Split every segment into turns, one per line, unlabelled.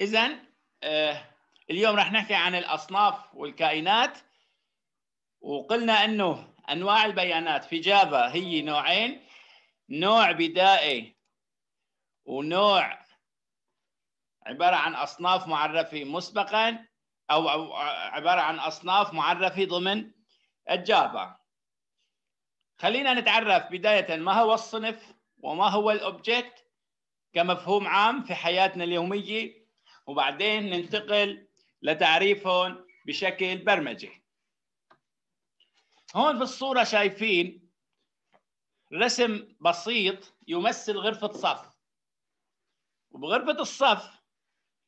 اذا آه، اليوم رح نحكي عن الاصناف والكائنات وقلنا انه انواع البيانات في جافا هي نوعين نوع بدائي ونوع عباره عن اصناف معرفه مسبقا او عباره عن اصناف معرفه ضمن الجافا خلينا نتعرف بدايه ما هو الصنف وما هو الاوبجكت كمفهوم عام في حياتنا اليوميه وبعدين ننتقل لتعريفهم بشكل برمجي هون بالصورة شايفين رسم بسيط يمثل غرفة صف وبغرفة الصف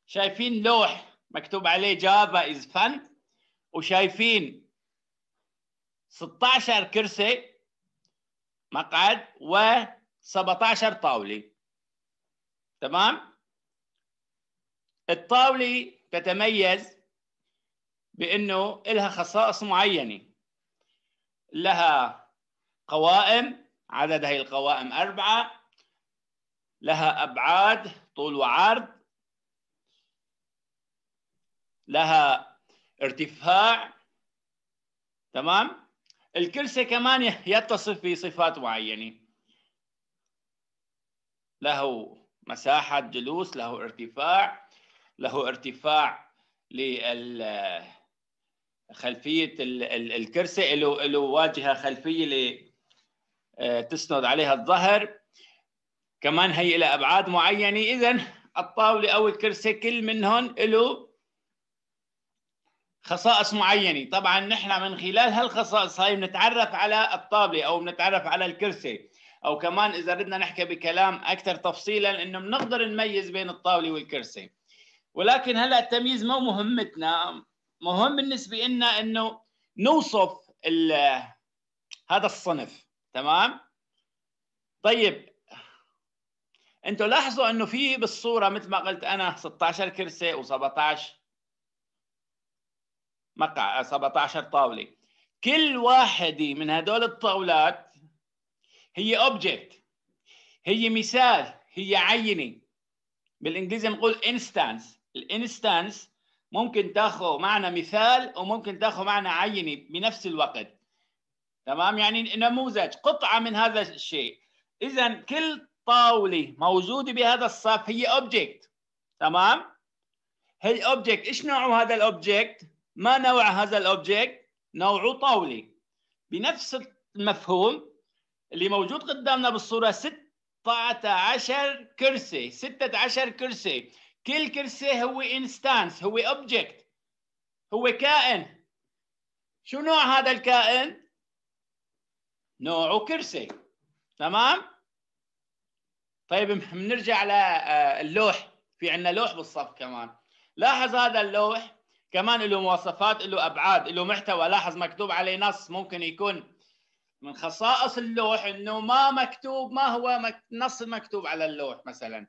شايفين لوح مكتوب عليه جافا از فن وشايفين 16 كرسي مقعد و 17 طاولة تمام الطاولة تتميز بأنه لها خصائص معينة لها قوائم عدد هاي القوائم أربعة لها أبعاد طول وعرض لها ارتفاع تمام الكرسي كمان يتصف بصفات معينة له مساحة جلوس له ارتفاع له ارتفاع لل خلفيه الكرسي له له واجهه خلفيه اللي آه، تسند عليها الظهر كمان هي لها ابعاد معينه اذا الطاوله او الكرسي كل منهم له خصائص معينه طبعا نحن من خلال هالخصائص هاي بنتعرف على الطاوله او بنتعرف على الكرسي او كمان اذا بدنا نحكي بكلام اكثر تفصيلا انه بنقدر نميز بين الطاوله والكرسي ولكن هلا التمييز مو مهمتنا مهم بالنسبه لنا انه نوصف هذا الصنف تمام طيب انتم لاحظوا انه في بالصوره مثل ما قلت انا 16 كرسي و17 مقع 17 طاوله كل واحده من هدول الطاولات هي اوبجكت هي مثال هي عينه بالانجليزي بنقول انستانس الانستانس ممكن تاخذ معنا مثال وممكن تاخذ معنا عينه بنفس الوقت تمام يعني نموذج قطعه من هذا الشيء اذا كل طاوله موجوده بهذا الصف هي اوبجكت تمام هي اوبجكت ايش نوع هذا الاوبجكت ما نوع هذا الاوبجكت نوعه طاوله بنفس المفهوم اللي موجود قدامنا بالصوره 16 كرسي 16 كرسي كل كرسي هو انستانس هو اوبجكت هو كائن شو نوع هذا الكائن؟ نوعه كرسي تمام؟ طيب بنرجع للوح آه، في عندنا لوح بالصف كمان لاحظ هذا اللوح كمان له مواصفات له ابعاد له محتوى لاحظ مكتوب عليه نص ممكن يكون من خصائص اللوح انه ما مكتوب ما هو نص مكتوب على اللوح مثلا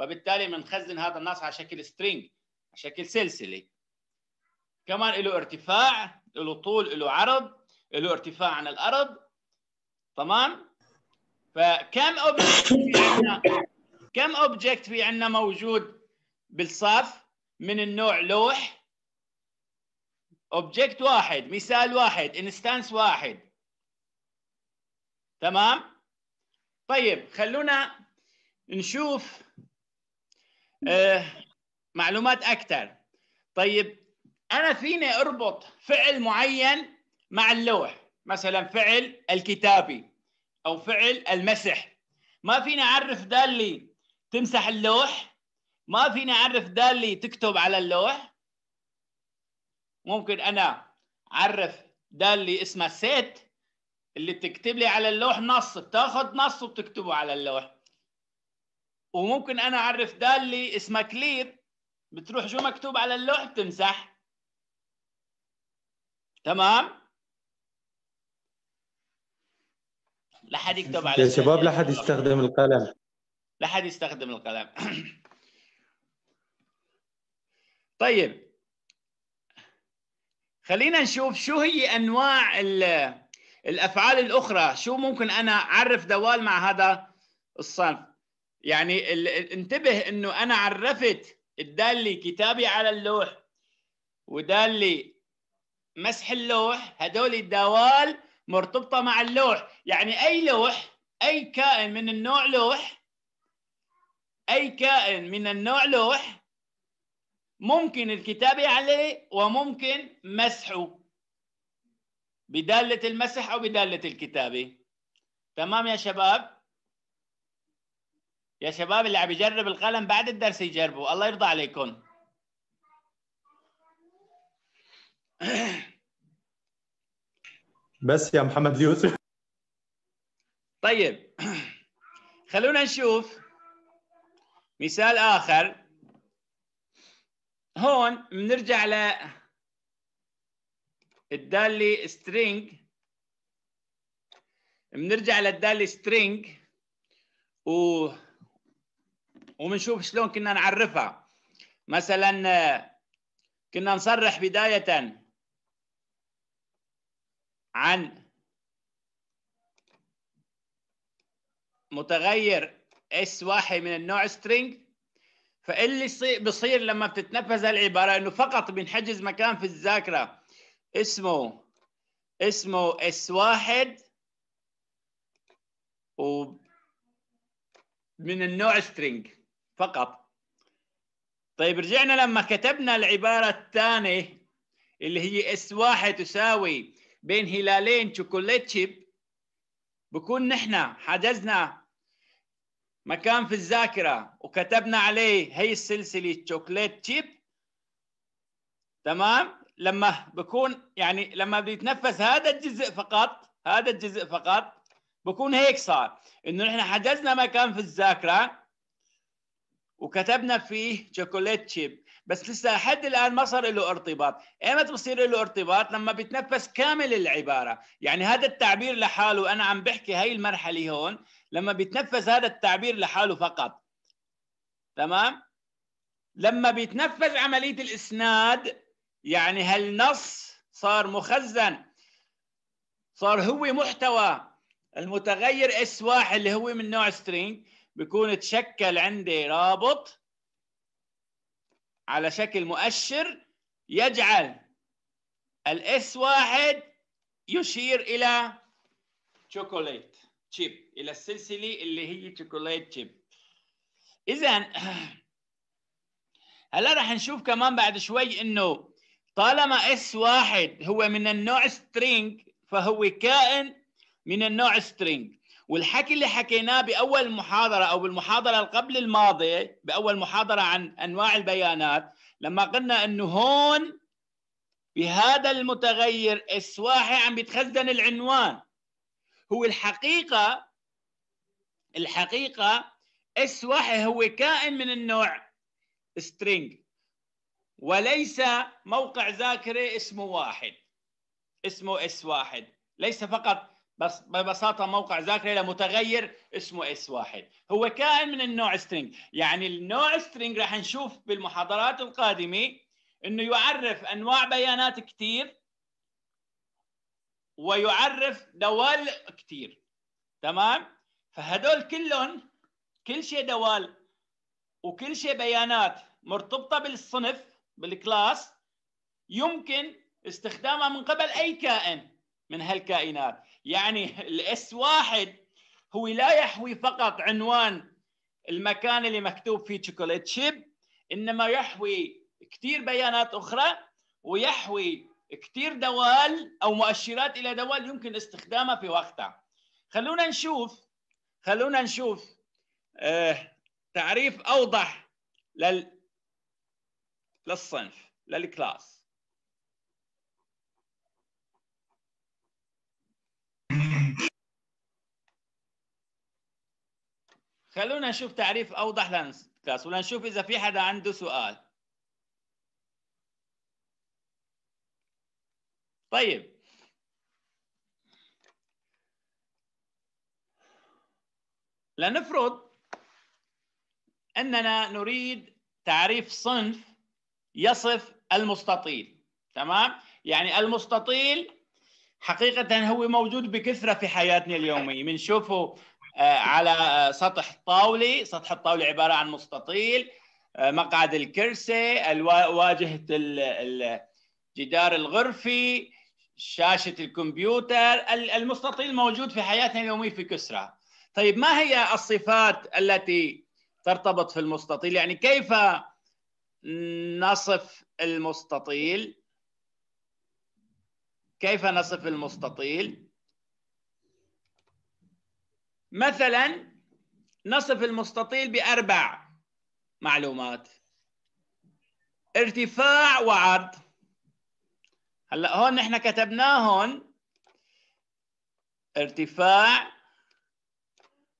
وبالتالي بنخزن هذا النص على شكل سترينج على شكل سلسله كمان له ارتفاع له طول له عرض له ارتفاع عن الارض تمام فكم اوبجكت في عندنا كم اوبجكت في عندنا موجود بالصف من النوع لوح اوبجكت واحد مثال واحد انستانس واحد تمام طيب خلونا نشوف آه معلومات اكثر طيب انا فيني اربط فعل معين مع اللوح مثلا فعل الكتابي او فعل المسح ما فيني اعرف ده تمسح اللوح ما فيني اعرف ده تكتب على اللوح ممكن انا اعرف ده اسمها سيت اللي بتكتب لي على اللوح نص بتاخذ نص وبتكتبه على اللوح وممكن انا اعرف ده اللي اسمه كلير بتروح شو مكتوب على اللوح بتمسح تمام لا حد يكتب على يا شباب لا حد يستخدم القلم لا حد يستخدم القلم طيب خلينا نشوف شو هي انواع الافعال الاخرى شو ممكن انا اعرف دوال مع هذا الصنف يعني انتبه انه انا عرفت الدالي كتابي على اللوح ودالي مسح اللوح هدول الدوال مرتبطه مع اللوح يعني اي لوح اي كائن من النوع لوح اي كائن من النوع لوح ممكن الكتابه عليه وممكن مسحه بداله المسح او بداله الكتابه تمام يا شباب يا شباب اللي عم يجرب القلم بعد الدرس يجربه الله يرضى عليكم بس يا محمد يوسف طيب خلونا نشوف مثال اخر هون بنرجع ل الداله string بنرجع للداله string و وبنشوف شلون كنا نعرفها مثلا آه، كنا نصرح بداية عن متغير اس واحد من النوع string فاللي بصير لما بتتنفذ العبارة انه فقط بنحجز مكان في الذاكرة اسمه اسمه اس واحد من النوع string فقط طيب رجعنا لما كتبنا العبارة الثانية اللي هي اس واحد تساوي بين هلالين شوكولات شيب بكون نحن حجزنا مكان في الذاكرة وكتبنا عليه هي السلسلة شوكولات شيب تمام لما بكون يعني لما بيتنفس هذا الجزء فقط هذا الجزء فقط بكون هيك صار انه نحن حجزنا مكان في الذاكره وكتبنا فيه شوكولات شيب بس لسه لحد الان ما صار له ارتباط، ايمتى بصير له ارتباط؟ لما بتنفس كامل العباره، يعني هذا التعبير لحاله انا عم بحكي هي المرحله هون لما بيتنفس هذا التعبير لحاله فقط. تمام؟ لما بيتنفذ عمليه الاسناد يعني هالنص صار مخزن صار هو محتوى المتغير اس واحد اللي هو من نوع سترينج بكون تشكل عندي رابط على شكل مؤشر يجعل الاس واحد يشير الى شوكولات تشيب الى السلسله اللي هي شوكولات تشيب اذا هلا رح نشوف كمان بعد شوي انه طالما اس واحد هو من النوع سترينج فهو كائن من النوع سترينج والحكي اللي حكيناه باول محاضره او بالمحاضره قبل الماضيه باول محاضره عن انواع البيانات لما قلنا انه هون بهذا المتغير اس واحد عم بيتخزن العنوان هو الحقيقه الحقيقه اس واحد هو كائن من النوع string وليس موقع ذاكره اسمه واحد اسمه اس واحد ليس فقط بس ببساطه موقع ذاكره لمتغير اسمه اس واحد هو كائن من النوع سترينج يعني النوع سترينج راح نشوف بالمحاضرات القادمه انه يعرف انواع بيانات كثير ويعرف دوال كثير تمام فهدول كلهم كل شيء دوال وكل شيء بيانات مرتبطه بالصنف بالكلاس يمكن استخدامها من قبل اي كائن من هالكائنات يعني الاس واحد هو لا يحوي فقط عنوان المكان اللي مكتوب فيه شوكولات شيب انما يحوي كثير بيانات اخرى ويحوي كثير دوال او مؤشرات الى دوال يمكن استخدامها في وقتها خلونا نشوف خلونا نشوف آه تعريف اوضح لل للصنف للكلاس خلونا نشوف تعريف اوضح للانسكاس ولنشوف اذا في حدا عنده سؤال طيب لنفرض اننا نريد تعريف صنف يصف المستطيل تمام يعني المستطيل حقيقة هو موجود بكثرة في حياتنا اليومية بنشوفه آه، على آه، سطح طاولي سطح الطاوله عباره عن مستطيل آه، مقعد الكرسي واجهه الجدار الغرفي شاشه الكمبيوتر المستطيل موجود في حياتنا اليوميه في كسرى طيب ما هي الصفات التي ترتبط في المستطيل يعني كيف نصف المستطيل كيف نصف المستطيل مثلا نصف المستطيل بأربع معلومات ارتفاع وعرض هلا هون نحن كتبناهم ارتفاع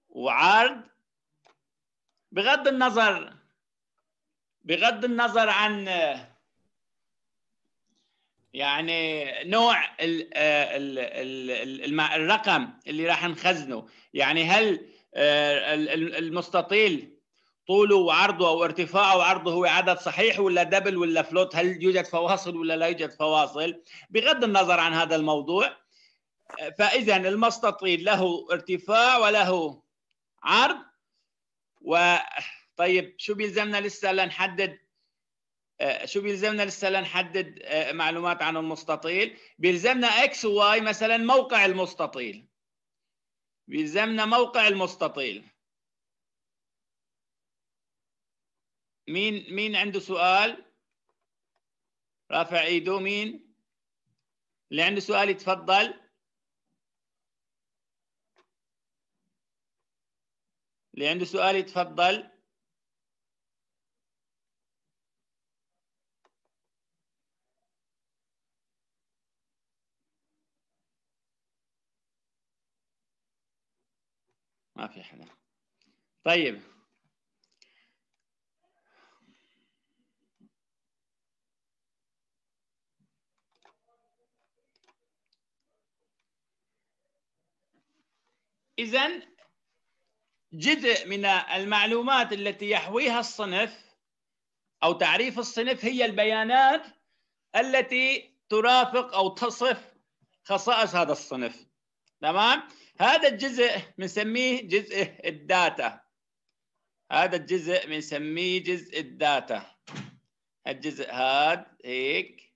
وعرض بغض النظر بغض النظر عن يعني نوع الـ آه، الـ الـ الرقم اللي راح نخزنه يعني هل آه، المستطيل طوله وعرضه او ارتفاعه وعرضه هو عدد صحيح ولا دبل ولا فلوت هل يوجد فواصل ولا لا يوجد فواصل بغض النظر عن هذا الموضوع فاذا المستطيل له ارتفاع وله عرض و طيب شو بيلزمنا لسه لنحدد آه، شو بيلزمنا لسه لنحدد آه، معلومات عن المستطيل بيلزمنا اكس واي مثلا موقع المستطيل بيلزمنا موقع المستطيل مين مين عنده سؤال رافع ايده مين اللي عنده سؤال يتفضل اللي عنده سؤال يتفضل ما في حدا طيب إذا جزء من المعلومات التي يحويها الصنف أو تعريف الصنف هي البيانات التي ترافق أو تصف خصائص هذا الصنف تمام هذا الجزء بنسميه جزء الداتا هذا الجزء بنسميه جزء الداتا الجزء هذا هيك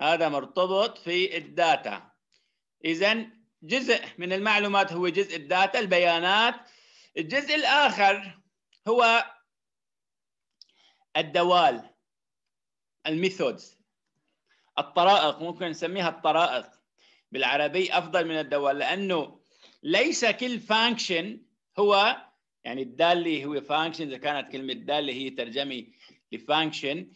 هذا مرتبط في الداتا اذا جزء من المعلومات هو جزء الداتا البيانات الجزء الاخر هو الدوال الميثودز الطرائق ممكن نسميها الطرائق بالعربي افضل من الدوال لانه ليس كل فانكشن هو يعني الداله هو فانكشن اذا كانت كلمه داله هي ترجمه لفانكشن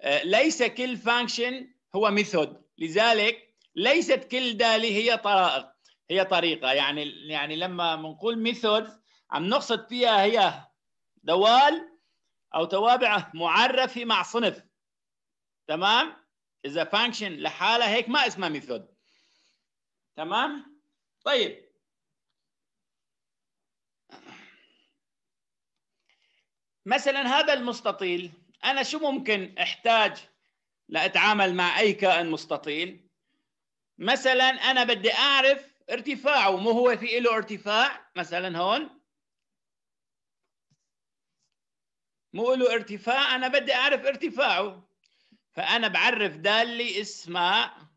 آه، ليس كل فانكشن هو ميثود لذلك ليست كل داله هي طرائق هي طريقه يعني يعني لما بنقول ميثود عم نقصد فيها هي دوال او توابع معرفه مع صنف تمام اذا فانكشن لحالها هيك ما اسمها ميثود تمام طيب مثلا هذا المستطيل انا شو ممكن احتاج لاتعامل مع اي كائن مستطيل مثلا انا بدي اعرف ارتفاعه مو هو في له ارتفاع مثلا هون مو له ارتفاع انا بدي اعرف ارتفاعه فانا بعرف داله اسمها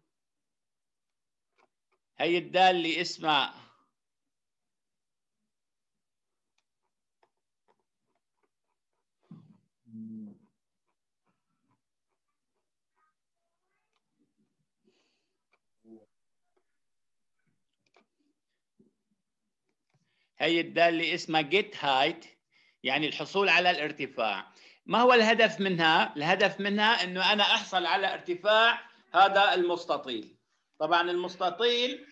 هي الدالة اسمها هي الدالة اسمها جيت هايت يعني الحصول على الارتفاع ما هو الهدف منها؟ الهدف منها انه انا احصل على ارتفاع هذا المستطيل طبعا المستطيل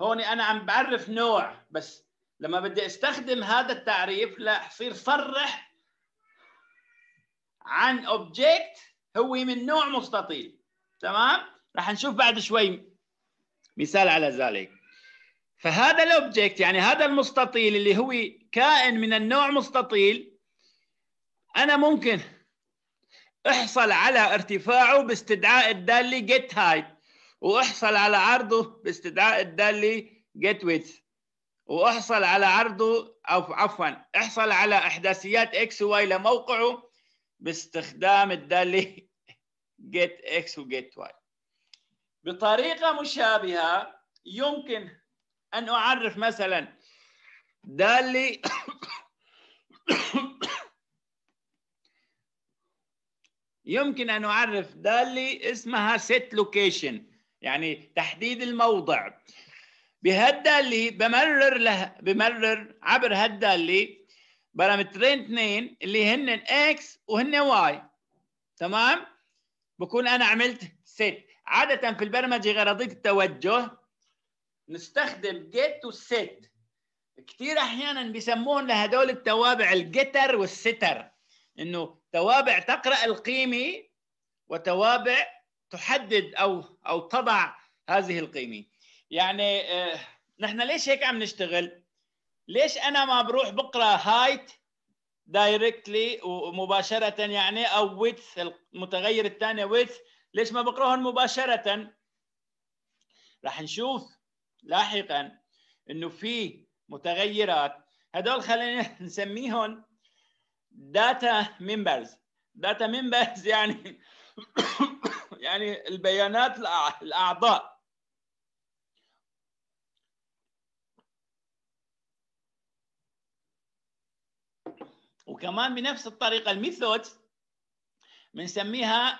هون انا عم بعرف نوع بس لما بدي استخدم هذا التعريف لا صير صرح عن اوبجكت هو من نوع مستطيل تمام رح نشوف بعد شوي مثال على ذلك فهذا الاوبجكت يعني هذا المستطيل اللي هو كائن من النوع مستطيل انا ممكن احصل على ارتفاعه باستدعاء الداله get هايت واحصل على عرضه باستدعاء الدالي جيت ويز واحصل على عرضه او عفوا احصل على احداثيات اكس واي لموقعه باستخدام الدالي جيت اكس وجيت واي بطريقه مشابهه يمكن ان اعرف مثلا دالي يمكن ان اعرف دالي اسمها سيت لوكيشن يعني تحديد الموضع بهالداله بمرر له بمرر عبر هالداله بارامترين اثنين اللي هن اكس وهن واي تمام بكون انا عملت سيت عاده في البرمجه غرضيه التوجه نستخدم جيت وست كثير احيانا بسموهم لهدول التوابع الجيتر والستر انه توابع تقرا القيمه وتوابع تحدد او او تضع هذه القيمه يعني آه، نحن ليش هيك عم نشتغل ليش انا ما بروح بقرا هايت دايركتلي ومباشره يعني او ويدث المتغير الثاني ويدث ليش ما بقراهم مباشره رح نشوف لاحقا انه في متغيرات هدول خلينا نسميهم داتا ممبرز داتا ممبرز يعني يعني البيانات الأعضاء وكمان بنفس الطريقة الميثود بنسميها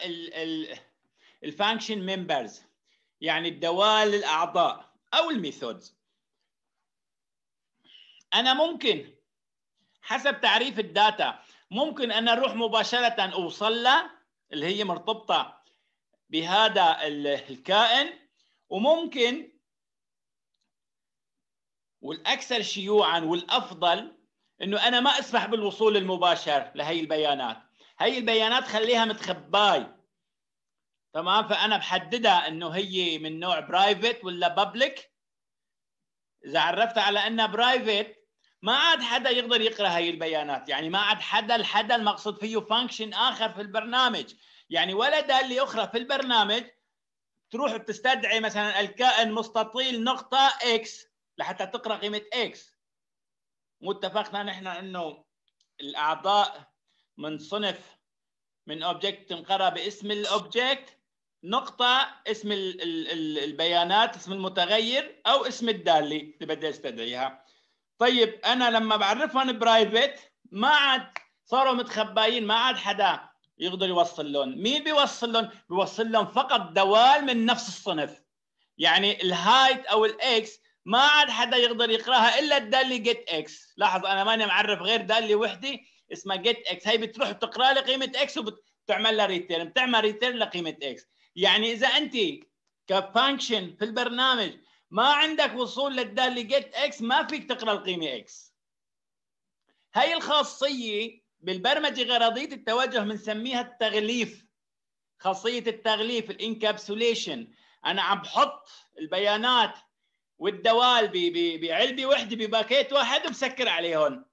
الفانكشن ممبرز يعني الدوال الأعضاء أو الميثود أنا ممكن حسب تعريف الداتا ممكن أنا أروح مباشرة أوصل لها اللي هي مرتبطة بهذا الكائن وممكن والاكثر شيوعا والافضل انه انا ما اسمح بالوصول المباشر لهي البيانات هي البيانات خليها متخباي تمام فانا بحددها انه هي من نوع برايفت ولا بابليك اذا عرفتها على انها برايفت ما عاد حدا يقدر يقرا هي البيانات يعني ما عاد حدا الحدا المقصود فيه فانكشن اخر في البرنامج يعني ولا داله اخرى في البرنامج تروح بتستدعي مثلا الكائن مستطيل نقطه اكس لحتى تقرا قيمه اكس متفقنا نحن انه الاعضاء من صنف من اوبجكت تنقرا باسم الاوبجكت نقطة اسم البيانات اسم المتغير أو اسم الدالة اللي بدي أستدعيها. طيب أنا لما بعرفهم برايفت ما عاد صاروا متخبيين ما عاد حدا يقدر يوصل لهم مين بيوصل لهم بيوصل لهم فقط دوال من نفس الصنف يعني الهايت او الاكس ما عاد حدا يقدر يقراها الا الداله جيت اكس لاحظ انا ماني معرف غير داله وحده اسمها جيت اكس هي بتروح بتقرا لي قيمه اكس وبتعمل لها ريتيرن بتعمل ريتيرن لقيمه اكس يعني اذا انت كفانكشن في البرنامج ما عندك وصول للداله جيت اكس ما فيك تقرا القيمه اكس هي الخاصيه بالبرمجه غرضيه التوجه بنسميها التغليف خاصيه التغليف الانكابسوليشن انا عم بحط البيانات والدوال بعلبه وحده بباكيت واحد وبسكر عليهم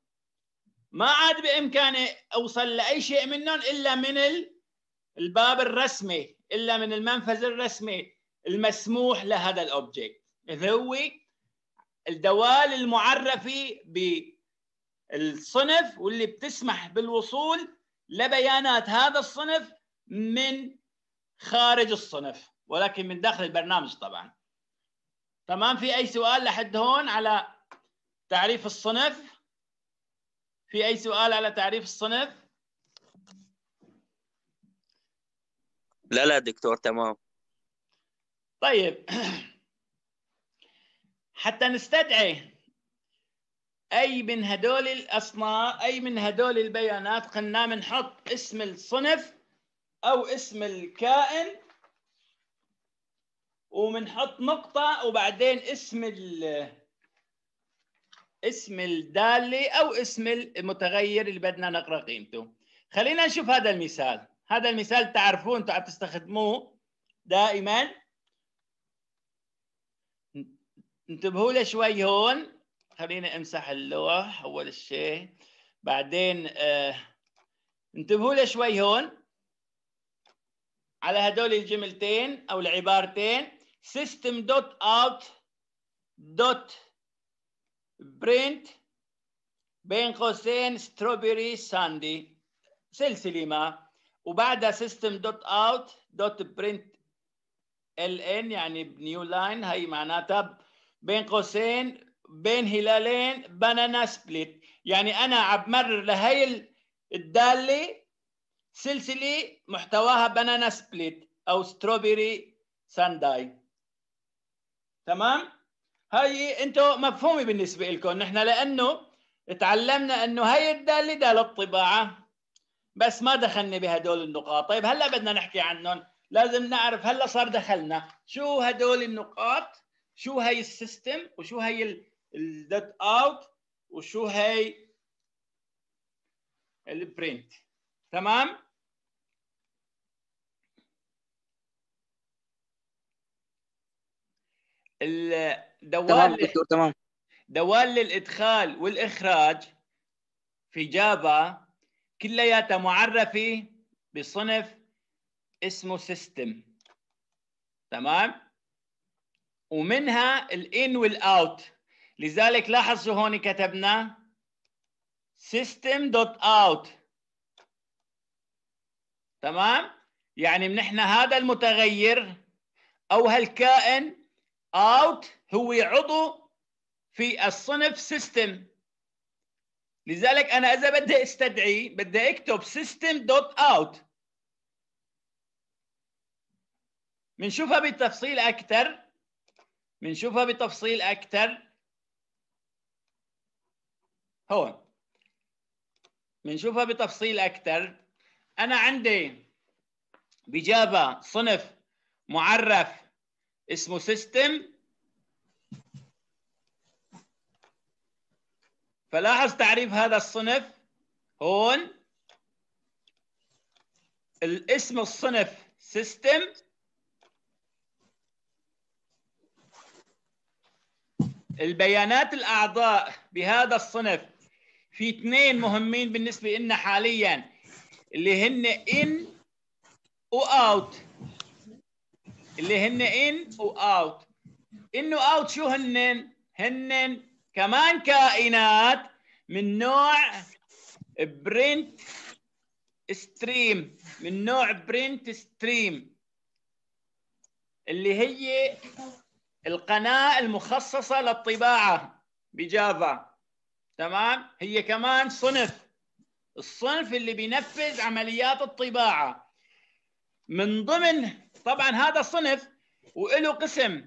ما عاد بامكاني اوصل لاي شيء منهم الا من الباب الرسمي الا من المنفذ الرسمي المسموح لهذا الأوبجيكت اذا هو الدوال المعرفه ب الصنف واللي بتسمح بالوصول لبيانات هذا الصنف من خارج الصنف ولكن من داخل البرنامج طبعا تمام في اي سؤال لحد هون على تعريف الصنف في اي سؤال على تعريف الصنف لا لا دكتور تمام طيب حتى نستدعي اي من هدول الاصناف اي من هدول البيانات قلنا بنحط اسم الصنف او اسم الكائن وبنحط نقطة وبعدين اسم ال اسم الدالة أو اسم المتغير اللي بدنا نقرأ قيمته خلينا نشوف هذا المثال هذا المثال تعرفوه أنتم عم تستخدموه دائما انتبهوا له شوي هون خليني امسح اللوح اول شيء بعدين آه انتبهوا لي شوي هون على هدول الجملتين او العبارتين system dot out dot print بين قوسين strawberry sandy سلسلة ما وبعدها system dot out dot print ln يعني new line هي معناتها بين قوسين بين هلالين بنانا سبليت يعني انا عم بمرر لهي الداله سلسله محتواها بنانا سبليت او ستروبيري سانداي تمام هاي انتو مفهومه بالنسبه لكم نحن لانه تعلمنا انه هاي الداله داله الطباعه بس ما دخلنا بهدول النقاط طيب هلا بدنا نحكي عنهم لازم نعرف هلا صار دخلنا شو هدول النقاط شو هي السيستم وشو هي الدات اوت وشو هي البرنت تمام الدوال تمام تمام دوال للادخال والاخراج في جافا كلياتها معرفه بصنف اسمه سيستم تمام ومنها الان والاوت لذلك لاحظوا هون كتبنا system.out تمام يعني نحن هذا المتغير او هالكائن out هو عضو في الصنف system لذلك انا اذا بدي استدعي بدي اكتب system.out بنشوفها بتفصيل اكثر بنشوفها بتفصيل اكثر هون بنشوفها بتفصيل اكثر انا عندي بجافا صنف معرف اسمه سيستم فلاحظ تعريف هذا الصنف هون الاسم الصنف سيستم البيانات الاعضاء بهذا الصنف في اثنين مهمين بالنسبه لنا حاليا اللي هن ان واوت اللي هن ان واوت ان واوت شو هنن هنن كمان كائنات من نوع برنت ستريم من نوع برنت ستريم اللي هي القناه المخصصه للطباعه بجافا تمام هي كمان صنف الصنف اللي بينفذ عمليات الطباعه من ضمن طبعا هذا صنف وله قسم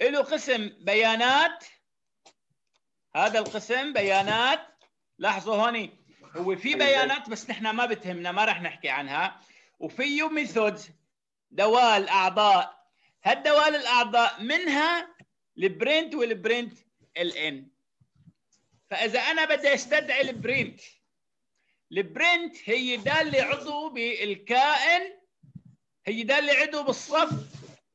له قسم بيانات هذا القسم بيانات لاحظوا هوني هو في أيوة. بيانات بس نحن ما بتهمنا ما راح نحكي عنها وفيه ميثودز دوال اعضاء هالدوال الاعضاء منها البرنت والبرنت ال ان فاذا انا بدي استدعي البرنت البرنت هي داله عضو بالكائن هي داله عضو بالصف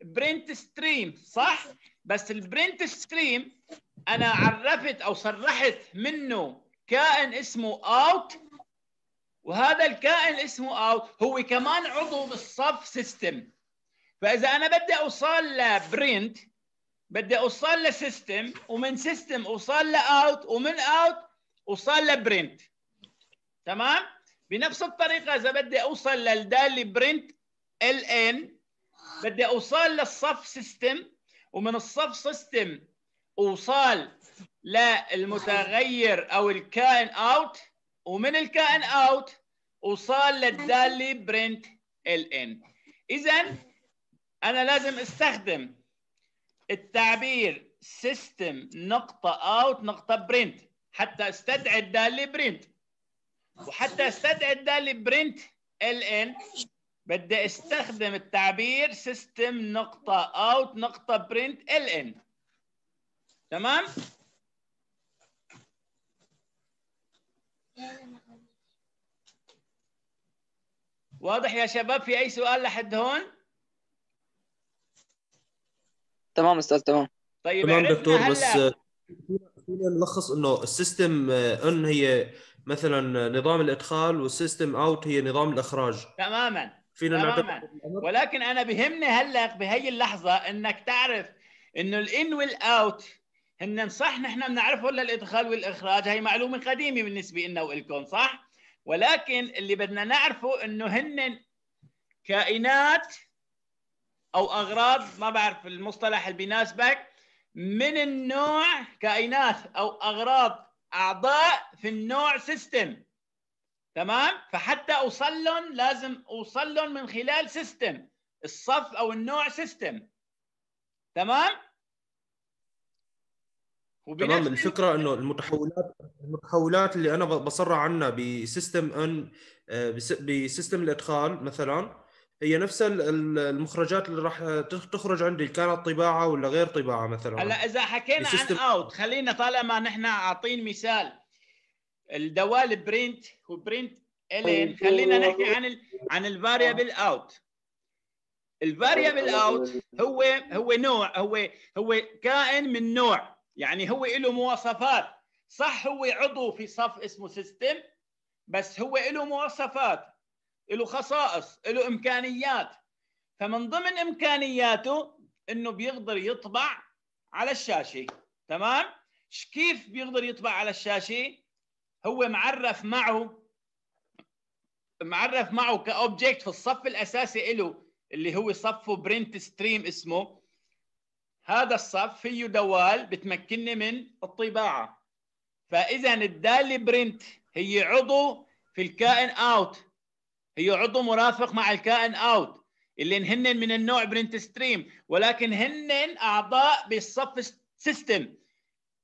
برنت ستريم صح بس البرنت ستريم انا عرفت او صرحت منه كائن اسمه اوت وهذا الكائن اسمه اوت هو كمان عضو بالصف سيستم فاذا انا بدي اوصل لبرنت بدي اوصل له سيستم ومن سيستم اوصل له اوت ومن اوت اوصل له برنت تمام بنفس الطريقه اذا بدي اوصل للدالي برنت ال ان بدي اوصل للصف سيستم ومن الصف سيستم اوصل للمتغير او الكائن اوت ومن الكائن اوت اوصل للدالي برنت ال ان اذا انا لازم استخدم التعبير سيستم نقطة اوت نقطة برنت حتى استدعي الدالة برنت وحتى استدعي الدالة برنت ال ان بدي استخدم التعبير سيستم نقطة اوت نقطة برنت ال ان تمام؟ واضح يا شباب في اي سؤال لحد هون؟ تمام استاذ تمام طيب تمام دكتور هلأ... بس فينا نلخص انه السيستم ان هي مثلا نظام الادخال والسيستم اوت هي نظام الاخراج تماما فينا تماما ولكن انا بهمني هلا بهي اللحظه انك تعرف انه الان والاوت هن صح نحن بنعرفه للادخال والاخراج هي معلومه قديمه بالنسبه لنا والكم صح ولكن اللي بدنا نعرفه انه هن كائنات او اغراض ما بعرف المصطلح اللي بيناسبك من النوع كائنات او اغراض اعضاء في النوع سيستم تمام فحتى اوصل لهم لازم اوصل لهم من خلال سيستم الصف او النوع سيستم تمام تمام الفكره انه المتحولات المتحولات اللي انا بصرع عنها بسيستم ان آه، بسيستم الادخال مثلا هي نفس المخرجات اللي راح تخرج عندي كانت طباعه ولا غير طباعه مثلا هلا اذا حكينا عن اوت خلينا طالما نحن اعطين مثال الدوال برينت وبرينت الين خلينا نحكي عن الـ عن الفاريبل اوت الفاريبل اوت هو هو نوع هو هو كائن من نوع يعني هو له مواصفات صح هو عضو في صف اسمه سيستم بس هو له مواصفات له خصائص له امكانيات فمن ضمن امكانياته انه بيقدر يطبع على الشاشه تمام كيف بيقدر يطبع على الشاشه هو معرف معه معرف معه كاوبجكت في الصف الاساسي له اللي هو صفه برنت ستريم اسمه هذا الصف فيه دوال بتمكنني من الطباعه فاذا الداله برنت هي عضو في الكائن اوت هي عضو مرافق مع الكائن اوت اللي هن من النوع برنت ستريم ولكن هن اعضاء بالصف سيستم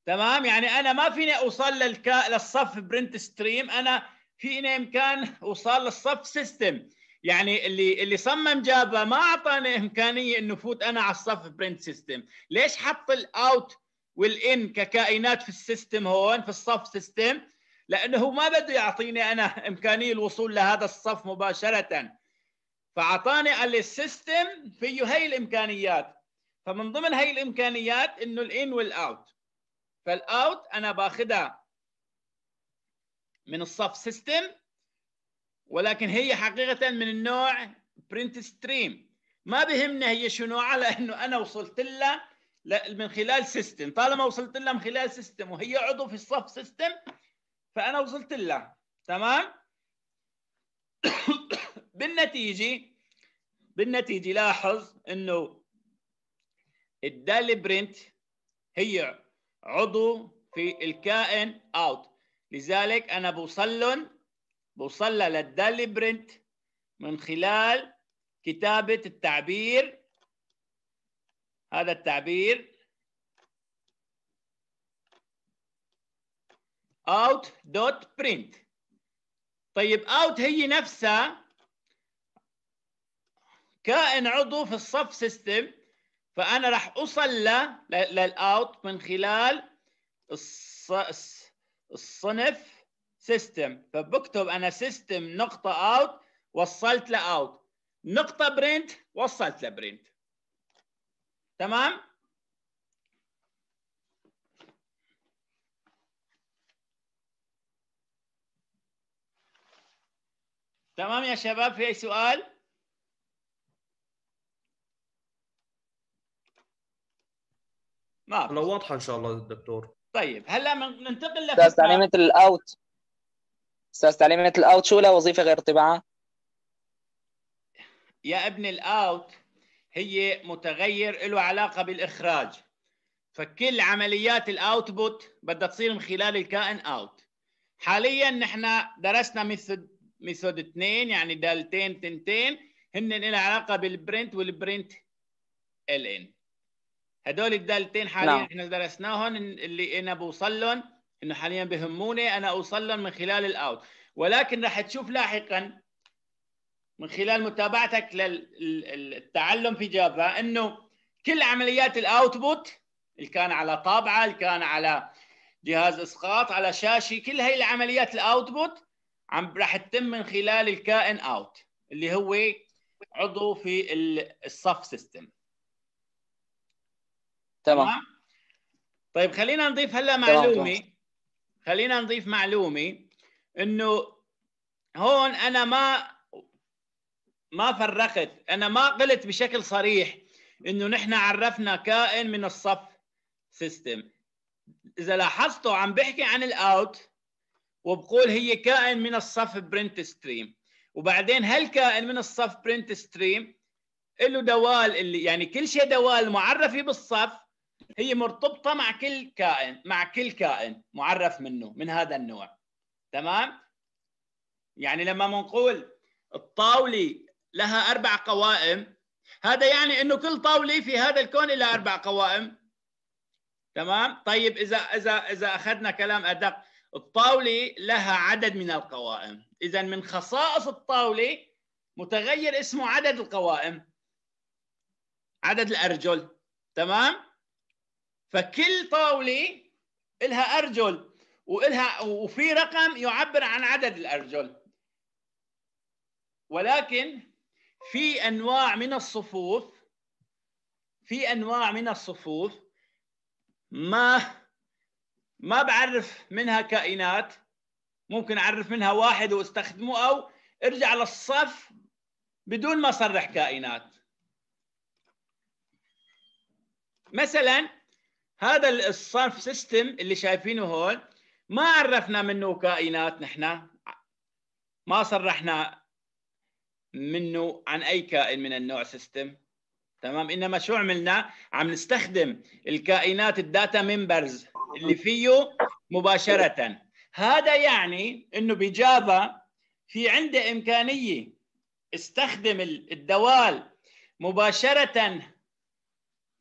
تمام يعني انا ما فيني اوصل للك... للصف برنت ستريم انا فيني امكان اوصل للصف سيستم يعني اللي اللي صمم جابا ما اعطاني امكانيه انه فوت انا على الصف برنت سيستم ليش حط الاوت والان ككائنات في السيستم هون في الصف سيستم لانه ما بده يعطيني انا امكانيه الوصول لهذا الصف مباشره فاعطاني السيستم فيه هي الامكانيات فمن ضمن هي الامكانيات انه الان والاوت فالاوت انا باخذها من الصف سيستم ولكن هي حقيقه من النوع برنت ستريم ما بهمنا هي شنو على انه انا وصلت لها من خلال سيستم طالما وصلت لها من خلال سيستم وهي عضو في الصف سيستم فانا وصلت له تمام بالنتيجه بالنتيجه لاحظ انه الدالبرنت هي عضو في الكائن اوت لذلك انا بوصل لهم بوصل للدالبرنت من خلال كتابه التعبير هذا التعبير out dot print طيب اوت هي نفسها كائن عضو في الصف سيستم فانا راح اوصل للاوت من خلال الصنف سيستم فبكتب انا سيستم نقطه اوت وصلت لاوت نقطه برنت وصلت لبرنت تمام تمام يا شباب في أي سؤال؟ ما أنا واضحة إن شاء الله الدكتور طيب هلا ننتقل لفقرة أستاذ تعليمة الأوت أستاذ تعليمة الأوت شو لها وظيفة غير طباعة؟ يا ابن الأوت هي متغير له علاقة بالإخراج فكل عمليات الأوتبوت بدها تصير من خلال الكائن أوت حاليا نحن درسنا مثل ميثود 2 يعني دالتين تنتين هن لها علاقه بالبرنت والبرنت ال ان هدول الدالتين حاليا نعم. احنا درسناهم اللي انا بوصل لهم انه حاليا بهموني انا اوصل لهم من خلال الاوت ولكن راح تشوف لاحقا من خلال متابعتك للتعلم في جافا انه كل عمليات الاوتبوت اللي كان على طابعه اللي كان على جهاز اسقاط على شاشه كل هي العمليات الاوتبوت عم راح تتم من خلال الكائن اوت اللي هو عضو في الصف سيستم تمام طيب خلينا نضيف هلا معلومه خلينا نضيف معلومه انه هون انا ما ما فرقت انا ما قلت بشكل صريح انه نحن عرفنا كائن من الصف سيستم اذا لاحظتوا عم بحكي عن الاوت وبقول هي كائن من الصف برنت ستريم وبعدين هالكائن من الصف برنت ستريم له دوال اللي يعني كل شيء دوال معرفه بالصف هي مرتبطه مع كل كائن مع كل كائن معرف منه من هذا النوع تمام يعني لما بنقول الطاوله لها اربع قوائم هذا يعني انه كل طاوله في هذا الكون لها اربع قوائم تمام طيب اذا اذا اذا اخذنا كلام ادق الطاولة لها عدد من القوائم إذا من خصائص الطاولة متغير اسمه عدد القوائم عدد الأرجل تمام فكل طاولة لها أرجل وإلها وفي رقم يعبر عن عدد الأرجل ولكن في أنواع من الصفوف في أنواع من الصفوف ما ما بعرف منها كائنات ممكن اعرف منها واحد واستخدمه او ارجع للصف بدون ما اصرح كائنات مثلا هذا الصرف سيستم اللي شايفينه هون ما عرفنا منه كائنات نحن ما صرحنا منه عن اي كائن من النوع سيستم تمام انما شو عملنا عم نستخدم الكائنات الداتا ممبرز اللي فيه مباشره هذا يعني انه بجافا في عندي امكانيه استخدم الدوال مباشره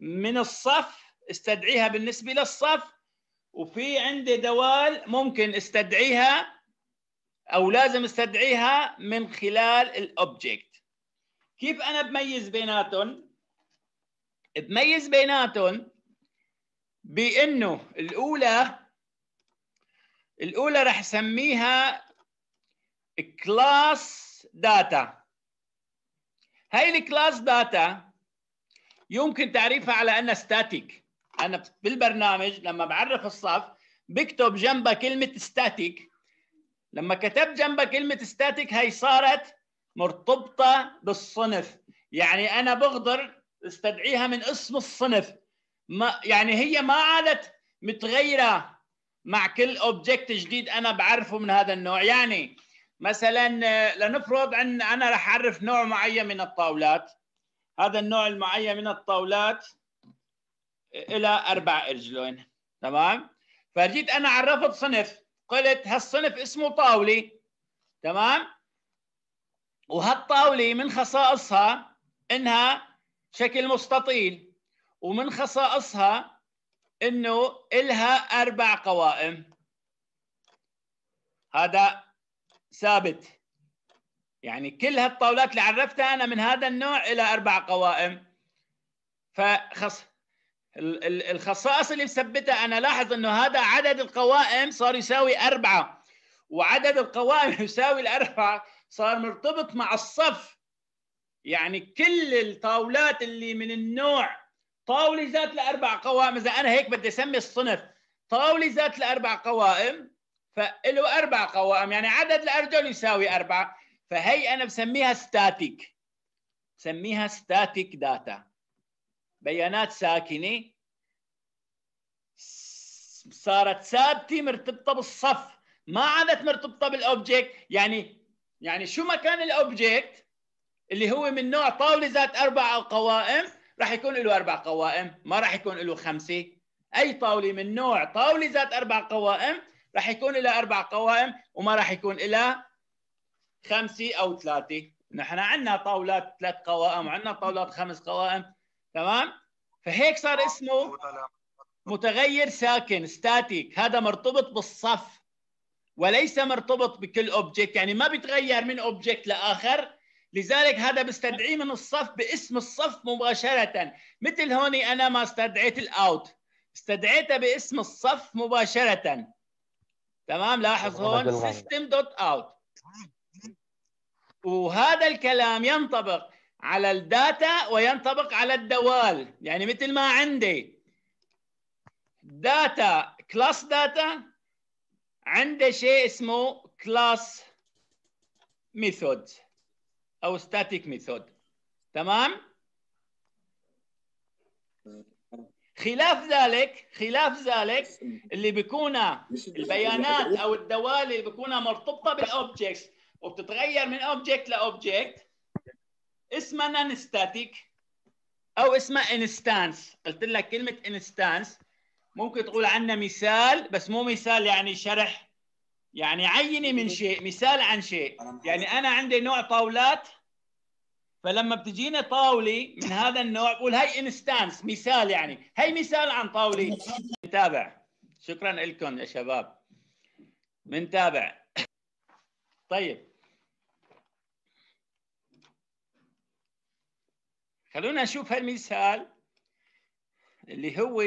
من الصف استدعيها بالنسبه للصف وفي عندي دوال ممكن استدعيها او لازم استدعيها من خلال الاوبجكت كيف انا بميز بيناتهم بميز بيناتهم بانه الاولى الاولى راح اسميها كلاس داتا هاي الكلاس داتا يمكن تعريفها على انها ستاتيك انا بالبرنامج لما بعرف الصف بكتب جنبها كلمه ستاتيك لما كتبت جنبها كلمه ستاتيك هي صارت مرتبطه بالصنف يعني انا بقدر استدعيها من اسم الصنف ما يعني هي ما عادت متغيره مع كل اوبجكت جديد انا بعرفه من هذا النوع يعني مثلا آه، لنفرض ان انا راح اعرف نوع معين من الطاولات هذا النوع المعين من الطاولات آه، الى اربع ارجلين تمام فجيت انا عرفت صنف قلت هالصنف اسمه طاولي تمام وهالطاوله من خصائصها انها شكل مستطيل ومن خصائصها انه الها اربع قوائم هذا ثابت يعني كل هالطاولات اللي عرفتها انا من هذا النوع الى اربع قوائم فخص الخصائص اللي مثبتها انا لاحظ انه هذا عدد القوائم صار يساوي اربعه وعدد القوائم يساوي الاربعه صار مرتبط مع الصف يعني كل الطاولات اللي من النوع طاولة ذات الأربع قوائم إذا أنا هيك بدي أسمي الصنف طاولة ذات الأربع قوائم فله أربع قوائم يعني عدد الأرجل يساوي أربعة فهي أنا بسميها ستاتيك بسميها ستاتيك داتا بيانات ساكنة صارت ثابتة مرتبطة بالصف ما عادت مرتبطة بالأوبجكت يعني يعني شو ما كان الأوبجكت اللي هو من نوع طاولة ذات أربع قوائم راح يكون له اربع قوائم ما راح يكون له خمسه اي طاوله من نوع طاوله ذات اربع قوائم راح يكون لها اربع قوائم وما راح يكون لها خمسه او ثلاثه نحن عندنا طاولات ثلاث قوائم وعندنا طاولات خمس قوائم تمام فهيك صار اسمه متغير ساكن ستاتيك هذا مرتبط بالصف وليس مرتبط بكل اوبجكت يعني ما بيتغير من اوبجكت لاخر لذلك هذا بستدعيه من الصف باسم الصف مباشرة مثل هون أنا ما استدعيت الأوت استدعيته باسم الصف مباشرة تمام لاحظ هون system dot out وهذا الكلام ينطبق على الداتا وينطبق على الدوال يعني مثل ما عندي داتا كلاس داتا عندي شيء اسمه كلاس ميثود او static method تمام خلاف ذلك خلاف ذلك اللي بيكون البيانات يعني. او الدوالي اللي بيكون مرتبطه بالاوبجكت وبتتغير من اوبجكت لاوبجكت اسمها نان ستاتيك او اسمها انستانس قلت لك كلمه انستانس ممكن تقول عنا مثال بس مو مثال يعني شرح يعني عيني من إيه. شيء مثال عن شيء يعني انا عندي نوع طاولات فلما بتجينا طاوله من هذا النوع بقول هي انستانس مثال يعني هي مثال عن طاوله نتابع شكرا لكم يا شباب بنتابع طيب خلونا نشوف هالمثال اللي هو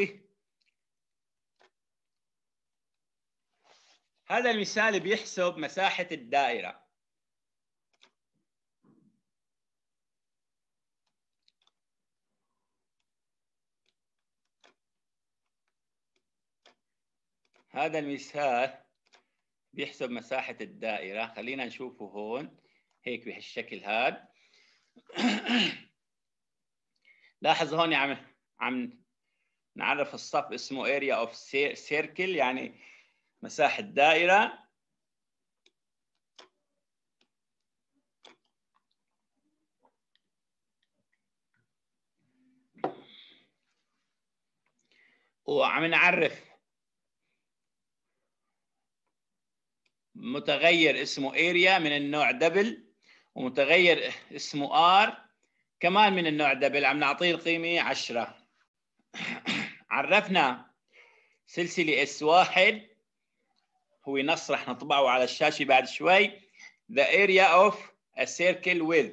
هذا المثال بيحسب مساحة الدائرة هذا المثال بيحسب مساحة الدائرة خلينا نشوفه هون هيك بهالشكل هذا لاحظ هون عم عم نعرف الصف اسمه area of circle يعني مساحة دائرة وعم نعرف متغير اسمه area من النوع دبل ومتغير اسمه r كمان من النوع دبل عم نعطيه القيمه 10 عرفنا سلسله s S1 هو نص راح نطبعه على الشاشه بعد شوي the area of a circle with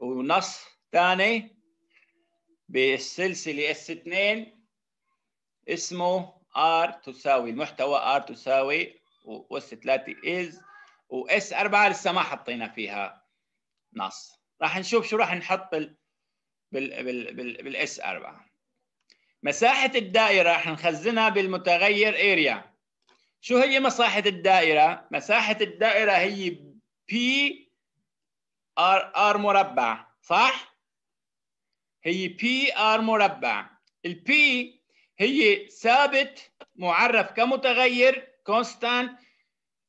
ونص ثاني بالسلسله اس 2 اسمه r تساوي المحتوى r تساوي واس 3 is واس 4 لسه ما حطينا فيها نص راح نشوف شو راح نحط بال بال بال بال بالاس 4 مساحه الدائره راح نخزنها بالمتغير area شو هي مساحة الدائرة؟ مساحة الدائرة هي بي ار ار مربع صح؟ هي بي ار مربع البي هي ثابت معرف كمتغير كونستانت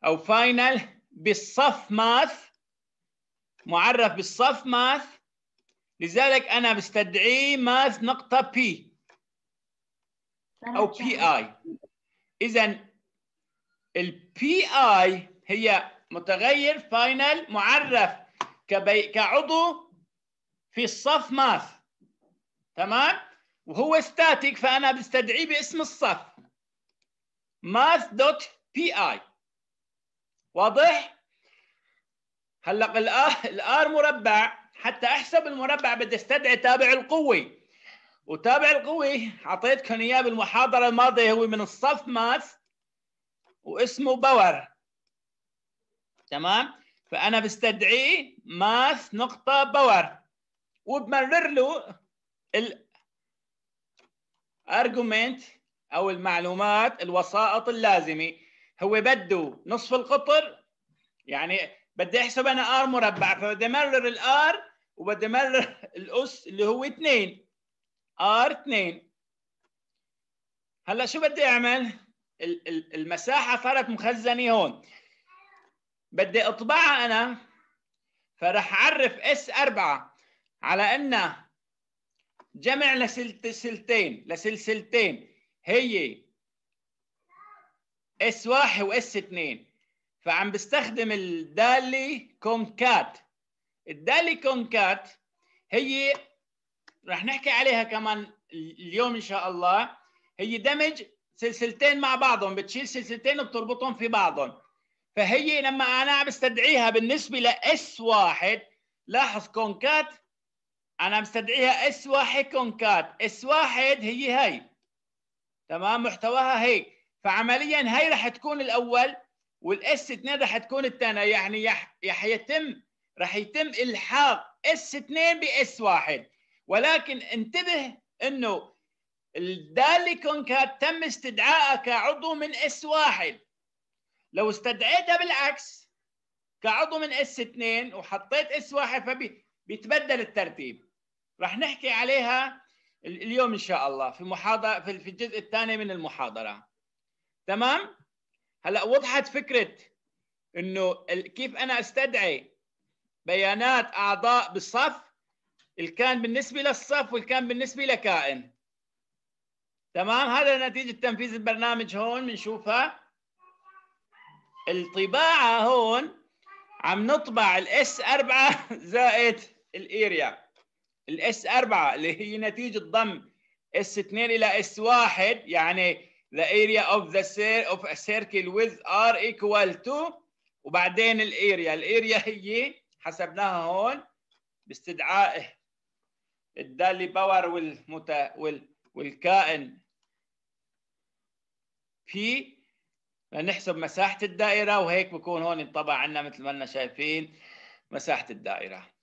او فاينل بالصف ماث معرف بالصف ماث لذلك انا بستدعيه ماث نقطه بي او بي اي اذا البي اي هي متغير فاينل معرف كبي... كعضو في الصف ماث تمام وهو ستاتيك فانا بستدعيه باسم الصف ماث دوت بي اي واضح هلا الار الار مربع حتى احسب المربع بدي استدعي تابع القوي وتابع القوي اعطيتكم اياه بالمحاضره الماضيه هو من الصف ماث واسمه باور تمام فانا بستدعيه ماث نقطه باور وبمرر له الارجومنت او المعلومات الوسائط اللازمه هو بده نصف القطر يعني بدي احسب انا ار مربع فبدي امرر الار وبدي امرر الاس اللي هو 2 ار 2 هلا شو بدي اعمل؟ المساحه صارت مخزنه إيه هون بدي اطبعها انا فرح اعرف اس 4 على انها جمع لسلسلتين لسلسلتين هي اس 1 واس 2 فعم بستخدم الدالي كونكات الدالي كونكات هي رح نحكي عليها كمان اليوم ان شاء الله هي دمج سلسلتين مع بعضهم بتشيل سلسلتين وبتربطهم في بعضهم فهي لما انا عم بستدعيها بالنسبه لاس واحد لاحظ كونكات انا مستدعيها اس واحد كونكات اس واحد هي هي تمام محتواها هيك فعمليا هي رح تكون الاول والاس 2 رح تكون الثانيه يعني رح يتم رح يتم الحاق اس 2 باس واحد ولكن انتبه انه ذلك كان تم استدعائه كعضو من اس واحد لو استدعيتها بالعكس كعضو من اس اثنين وحطيت اس واحد فبيتبدل الترتيب رح نحكي عليها اليوم ان شاء الله في محاضره في الجزء الثاني من المحاضره تمام هلا وضحت فكره انه كيف انا استدعي بيانات اعضاء بالصف الكان بالنسبه للصف والكان بالنسبه لكائن تمام هذا نتيجه تنفيذ البرنامج هون بنشوفها الطباعه هون عم نطبع الاس 4 زائد الاريا الاس 4 اللي هي نتيجه ضم اس 2 الى اس 1 يعني the area of the of a circle with r equal to وبعدين الاريا الاريا هي حسبناها هون باستدعاء الدالي باور والمت... وال... والكائن في نحسب مساحة الدائرة وهيك بكون هون انطبع عنا مثل ما انا شايفين مساحة الدائرة